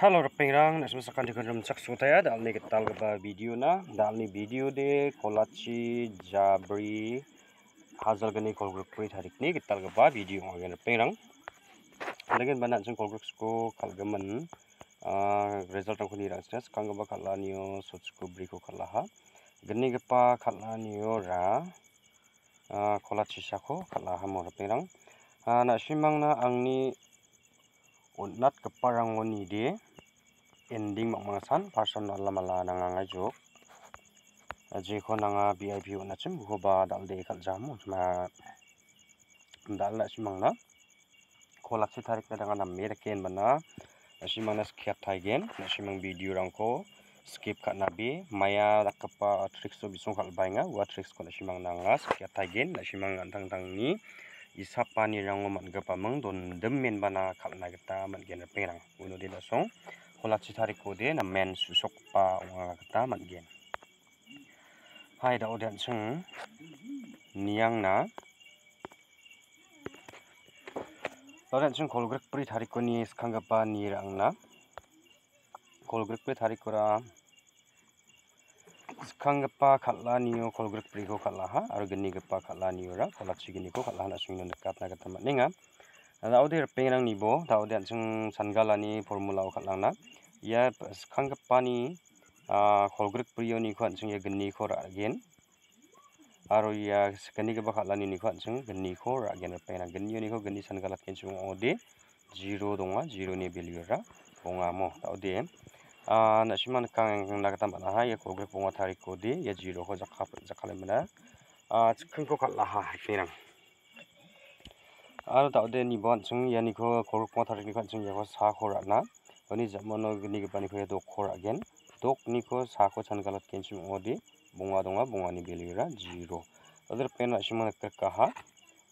Halo pirang, nak semasa kan dengan rumah saksi kita ya. Dalam ni kita lupa video na. Dalam ni video de kolachi jabri hasil gani kol group kuih hari ni kita lupa video orang yang pirang. Lagi mana nak kol group sko kalgaman uh, result aku ni rasa sekarang gua kalah niyo oh, sot sko beriku kalah. Ha. Gani gua kalah niyo oh, ra uh, kolachi sako kalah ha, mau pirang. Uh, nak simang na ang ni Unat keparangan ini dia ending mak mangsan person dalam ala nang angai juk aji ko nang a bip na chim ko ba dal de kal jam mo ma dal la chim na ko lak se tarik na dang nam mer ken bana chim mang na skip thai gen chim mang video rang ko skip kat nabi maya rakapa tricks so bisong kal lah. bainga wa tricks ko chim mang nang skip thai gen chim mang dang dang ni isap pani rang mo man ga pa mang don dem men bana kal na ta man gen pe rang uno de la song kulat si tari kode na men susok pa wala kita matgen hai da odian sung niang na odian sung kolgrek pri tari koni skangga pa ni rang na kolgrek pri tari kora skangga pa khatla niyo kolgrek pri ko khatla ha aro gini ge pa khatla niyo ra kulat si gini ko khatla ha, na sung na dekat na kata matninga Daude pengenang ni bo, daude ancung sanggala ni formula ukat lang nak. Ia sekarang kepani kolgrik priyo ni ku ancung ya geni ku ragen. Aro ia sekarang ke bakat lani ni ku ancung geni ku ragen. Pengenang geni ni ku geni sanggala ancung ode zero dongga ah, zero ni beliura ra. Bunga mo daude. Nak cuma nak nak tambah lah ya kolgrik bunga tarik ode ya zero ku zakal zakalimana. Sekarang ku kat lah pengenang aro taude ni ban chung yani kho khor pa thar ni khan chung yawa sa khora na ani jamono ni ge pani khore ya do khor again tok ni kho sa kho chan galat ken chung odi bunga donga bunga ni belira zero other pen ashima ka kaha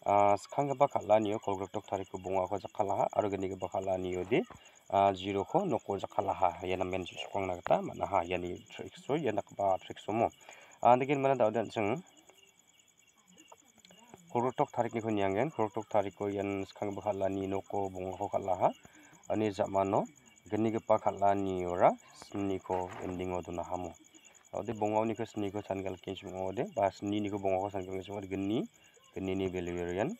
a skhang ba khala ni khol gro tok thari ko bunga kho jakhala ha. aro ge ni ge bakhala ni odi zero kho no ko jakhala ha yana men chung na ta mana ha yani trick so yana ba trick so mo and again mana taude chung korotok tarik ni kuni angen korotok tarik ko yan skang bakal la ni noko bunga ko kal ha ani zamano geni ke pakal la ni ora sni ko ending odu na hamu odi bunga ni ko sni ko chan gal kinch bunga odi bas ni ni ko bunga ko chan gal kinch odi geni geni ni belir yan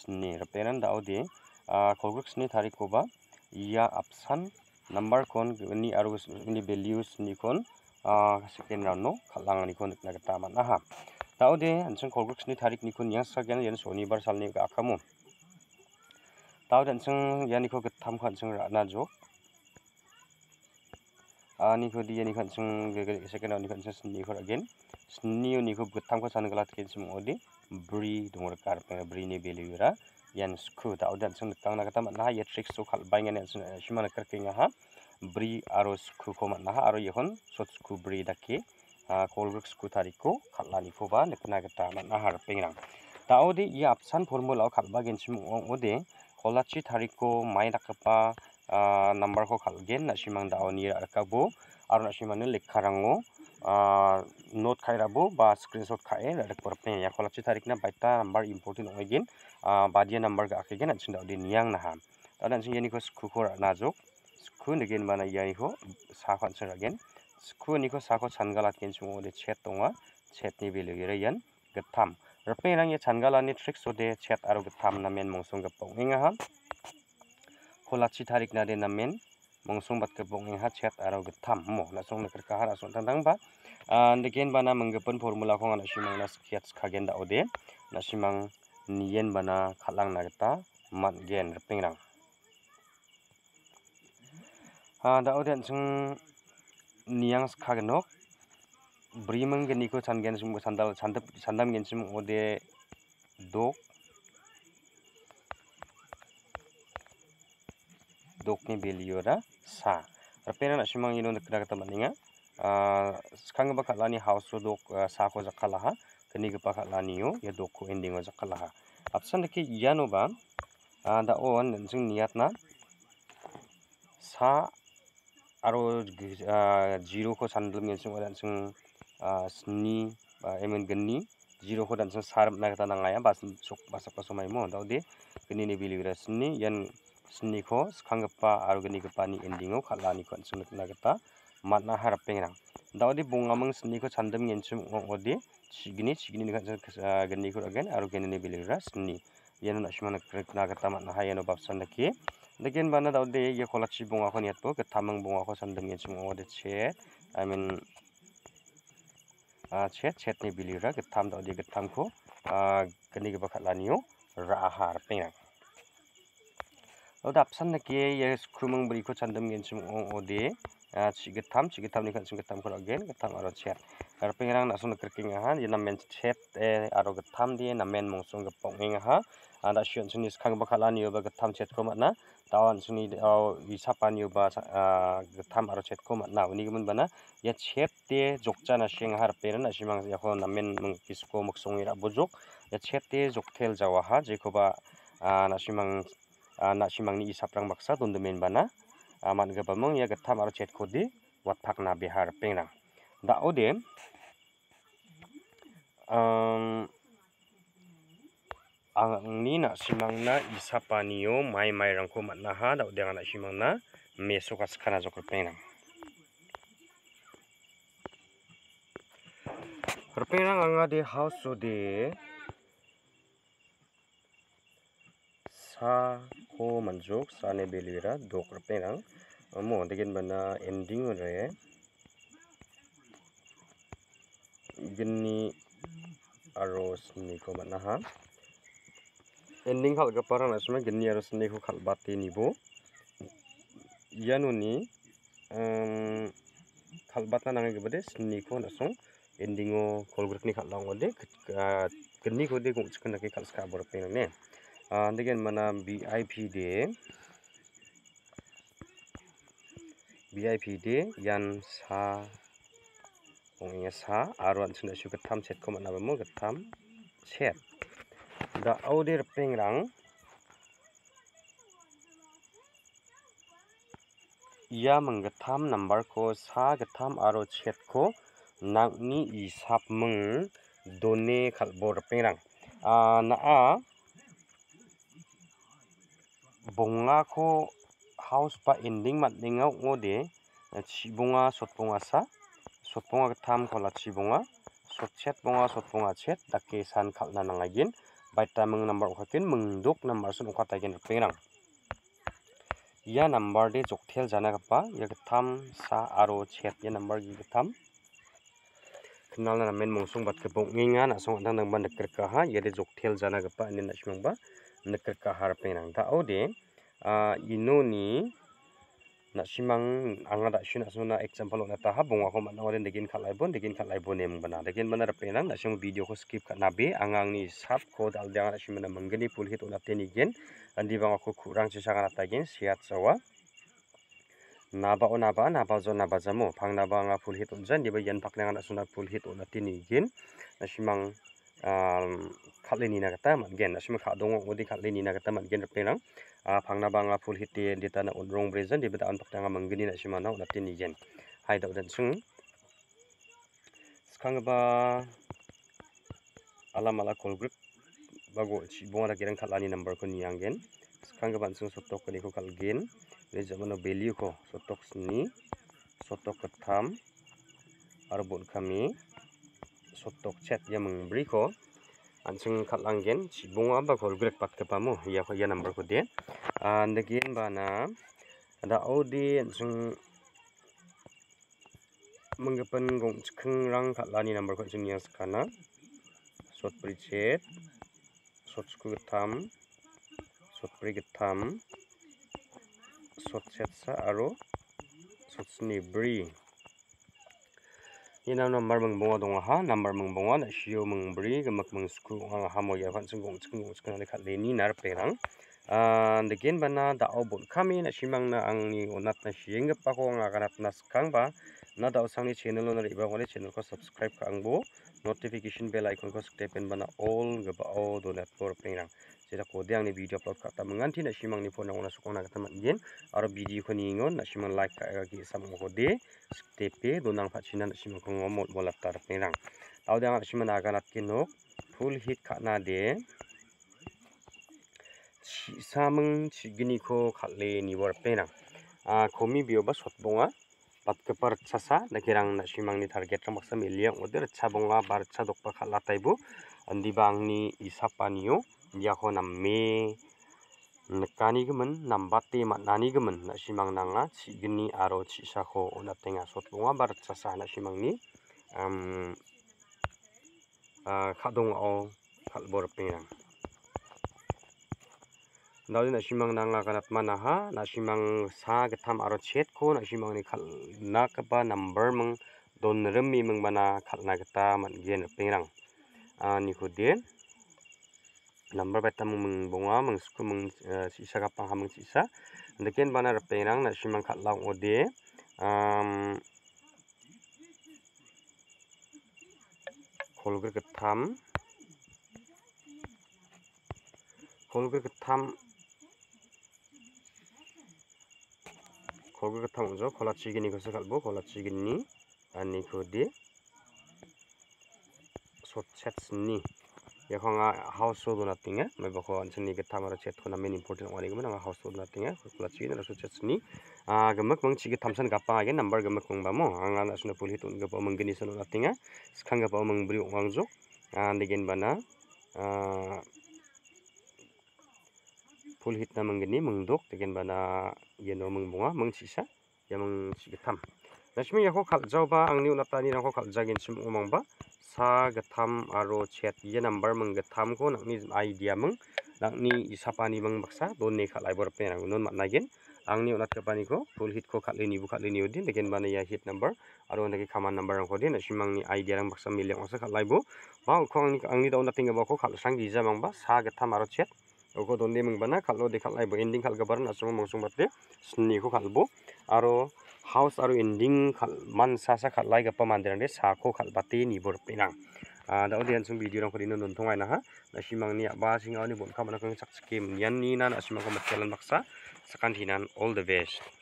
sni repenan da odi korotok sni tarik ko ba ya absan number kon geni arus ni belius ni kon second round no kalangan ni kon nak tamat na ha 다운데 안층 걸그룹 신이 다릭 니콘 양사기는 얘는 소니 발살니 아카무 다운데 안층 야니코 그 탐코 안층을 안아줘 아니 그 뒤에 니콘 안층 그 세계나 니콘 안층 스니콜 아겐 스니오 니콘 그 탐코 사는 걸 어떻게 지금 어디 브리 동물 카르페 브리니 빌리유라 얀 스쿠 다운데 안층 땅나 같아 만나 하 예트릭스 오칼 바잉에 안층 시마나 크르킹 하 브리 아로 스쿠 코만 나하 아로 예혼 소스쿠 브리 다키 kolgrik skutariko khatlani phoba nekna gata manna har pingrang ta odi ya apsan formula khalba genchim ong ode kolachi tariko mai nakapa number ko khalgen na simang da oni rakabo aru na simang ne lekharango note khairabo ba screenshot khae rak por pe ya kolachi tarik na baita number important ong again badia number ga akhe gen achinda odi niang na ham ta nan jeni ko skukor na jok skun again mana yai ho sa khan sa again kuniko sako changala kinchu ngode chet tonga chet ni bilu yere yan gatam rapi nang ye changala ni trik so de chet aro gatam na men mongsung gapong inga han hola chitarik na de na men mongsung bat gapong inga chet aro gatam mo na song nakar kahara song tandang ba and again bana mengepen formula kong na shimang na skiat skagen da ode na shimang niyen bana khalang na gata mat gen rapi nang ha da ode nang niang skag nok brimang ge niko chan gen sim sandal chandap sandam gen sim ode dok dok ni belio ra sa rapena na simang ino nak kata maninga a ah, skang ba khalani house dok ah, sa ko zakala ha kini ge pa khalani yo ye ya dok ko ending ho zakala ha option ki yanoba a ah, da on jing niyat na sa आरो जीरो को सांडल में सुंग दान सुंग स्नी एमएन गन्नी जीरो को दान सुंग सार ना कहता ना गया बास सुख बास अपका सुमाइ मो दाउ दे गन्नी ने बिली विरा स्नी यं स्नी को स्कंग पा आरो गन्नी के पानी एंडिंगो खाला निको अन सुंग ना कहता मात ना हर पेंग ना दाउ दे बुंगा मंग स्नी को सांडल में सुंग ओ दे चिगनी चिगनी ने कहता गन्नी को अगेन आरो गन्नी ने बिली विरा स्नी यं नशमन क्रिक ना कहता मात ना हाय यं बाप संदकी lekin bana da de ye kolak chi bunga khon yatpo ke tamang bunga kho sandang ye chung ode che i mean a ah, che chet ni bili ra ke tam da de ke tam kho a ah, kani ke bakha la niyo ra har pe ra ᱚᱫᱟᱯᱥᱟᱱ ᱱᱟᱠᱮ ᱭᱮᱥ ᱠᱩᱢᱟᱝ ᱵᱨᱤᱠᱚ ᱪᱟᱱᱫᱟᱢ ᱜᱮᱱᱥᱤᱢ ᱚᱝ ᱚᱫᱮ ᱟᱨ ᱪᱮᱛᱱᱤ ᱵᱤᱞᱤᱨᱟ ᱜᱮ ᱛᱟᱢᱟᱝ ᱵᱚᱝᱟ ᱠᱚ ᱪᱟᱱᱫᱟᱢ ᱜᱮᱱᱥᱤᱢ ᱚᱝ ᱚᱫᱮ ᱟᱨ ᱪᱮᱛᱱᱤ ᱵᱤᱞᱤᱨᱟ ᱜᱮ ᱛᱟᱢᱟᱝ ᱵᱚᱝᱟ ᱠᱚ ya si getam si getam ni kan si getam kalau gen getam aro chat ar pengirang nak sunu kerking ahan ye namen chat e eh, aro getam di namen mongsong ge pong ing ha ah. anda ah, syun suni sekang bakal ani lah ba getam chat ko makna tawan suni au wisapa ni ba ah, getam aro chat ko makna uni gemun bana ya chat te jokcha na sing har peran asimang ya ko namen mong kisko mongsong ira bujuk ya chat te joktel jawa ha je ko ba na simang na simang ni isaprang baksa tundumen bana aman ga bamang ya gatham aro chet khodi wat phakna bihar pengra da ode um ang ni na simang na isapaniyo mai mai rangko matna ha da ode na simang na mesukas kana jokor pengra Perpengaran angga di house so di sa को मंजूक साने बेलीरा दो करते हैं ना मो देखें बना एंडिंग हो रहा है गिन्नी अरोस निको बना हाँ एंडिंग खाल का परान इसमें गिन्नी अरोस निको खाल बाती निबो यानुनी खाल बाता नांगे के बदे निको नसों एंडिंगो कोलग्रेट निखाल लाऊंगा दे गिन्नी को दे कुछ करने के खाल स्काबर पे ना anda kan mana VIP de, VIP de yang sa, orang yang sa arwah sudah suka tam set kau mana bermu ketam set. Da order pengrang. Ia menggetam nombor ko sa getam aro chet ko nang ni isap meng done kalbo repeng rang. Naa bonga ko house pa ending man dinga ngo de chibonga sotponga sa sotponga tham khola chibonga sotchet bonga sotponga chet dake san khalna nangagin ta mung number okhakin mung dok number sun okhatakin pengrang ia number de jokthel jana kapa ia tham sa aro chet ia number gi tham knal na men mungsung bat ke bonging na song dang ban de kerka ha ia de jokthel jana kapa ani na simang ba nakar kahar penang. Tak o de, eh. ah, ino ni nak simang angga tak sih nak sana example nak tahap bung aku mak nawarin dekin kat laibon dekin kat laibon ni mungkin benar dekin benar penang nak sih video aku skip kat nabi angang ni sab ko dal dia nak sih mana menggeni pulih tu nak tini gen andi bang aku kurang sih sangat tak gen sihat sewa naba o naba naba zon naba zamu pang naba angga pulih tu jen dia bayan pak nengan nak sih nak pulih tu nak tini gen nak sih mang khatlini na kata man gen asima kha dong ngo di khatlini na kata man gen pe nang phangna bangla phul hiti di ta na unrong present di ba an tokta nga manggini na asima na unatin ni gen hai da udan sung skang ba ala mala kol group ba go chi bo la gen khatlani number ko ni ang gen skang ba sung so tok ko ni ko kal gen le jamano value ko so tok ni so tok tham arbon khami sotok chat ya mung briko ancheng khatlanggen chibunga ba golgrek patke pamu ya ko ya number ko ah, de andegen ba na da odi ancheng mungapan gong chkhang rang khatlani number ko jing yas kana sot prichet sot skul tam sot prig tam sot chat sa aro sot sni bri Ina nombor mengbunga dongah, ha, nombor mengbunga nak siu mengberi gemak mengsku hang hamo ya fan sungguh sungguh sungguh nak lihat ini nar perang. Dengan benda dah obat kami nak simang na ang ni onat na siing gempa ko ang akan atas kang ba. Nada usang ni channel lo nari iba ko ni channel ko subscribe ka ang bo. Notification bell icon ko subscribe pin benda all gempa all donat por perang jadi aku dia yang ni video upload kata menganti nak simang ni phone aku nak sokong nak kata mak jen aru video aku ni ingon nak simang like kat lagi sama aku de step donang pak cina nak simang kong omot bola tar pengang tau dia nak simang agak nak kino full hit kat na de samang cigini ko kat le ni war pengang ah, komi bio bas hot bunga ah. pat kepar chasa nak kirang nak simang ni target ramak sami liang udar ah, chabunga bar chadok pakalatai bu Andi bang ni isap paniyo oh. mang yako nam me nakani gemen nam batte matnani gemen na simang nanga chigni aro chisako ona tenga sotunga bar chasa na simang ni um uh, khadong o khalbor pengang Dawdi na simang nanga kanat manaha na mang sa getam aro chet ko na simang ni khal nakaba number mang don remi mang mana khal nagata man à pengrang ani uh, khudien number beta mung bunga mung suku mung eh, si sa kapang ha mung si sa anda ken bana rap penang na shimang kat lang ode um kolgur ke tham kolgur ke tham kolgur ke tham ojo kola chigini kosa kalbo kola chigini ani kodi sot chats ni yakhonga house so do nothing me bokho anchni ge thamara che thona main important wali gamna house so do nothing khula chi na so chasni a ah, gamak mang chi ge thamsan ga pa ge number gamak mang ba mo anga ah, ah, na sna puli tun ge ba mang gani sna nothing skhang ga ba mang bri wang jo and again bana a pul hit na mangni mangdok tegen bana ye no mangbunga mangchisa yamang sigatham lachmi yakho khal jaw ba angni unatani rakho khal jagin chim umang ba sa gatam aro chat ye number mung gatam ko nakni idea mung nakni isapani mung baksa don ne khalai bor pe rang non matna gen ang ni onat pani ko full hit ko khali ni bu khali ni odin de gen bana ya hit number aro ne khama number rang ko din asimang ni idea rang baksa mile ang sa khalai bo ba ko ang ni ang ni da onat pinga ba ko khal sang gi ja mang ba sa gatam aro chat ओखो दोंदे मंगबाना खालो देखालाय बो एंडिंग खाल गबरन असम मंगसुम बाते स्नि खो खालबो aro house aro ending khal man sa sa khat lai ga pa man derang de sa kho khal pati ni bor pina a ah, da audience sung video rang khodin nun thongai na ha na simang ni ba sing ani bon kham na kang sak skim yan ni na na simang ko matelan baksa sakan hinan all the best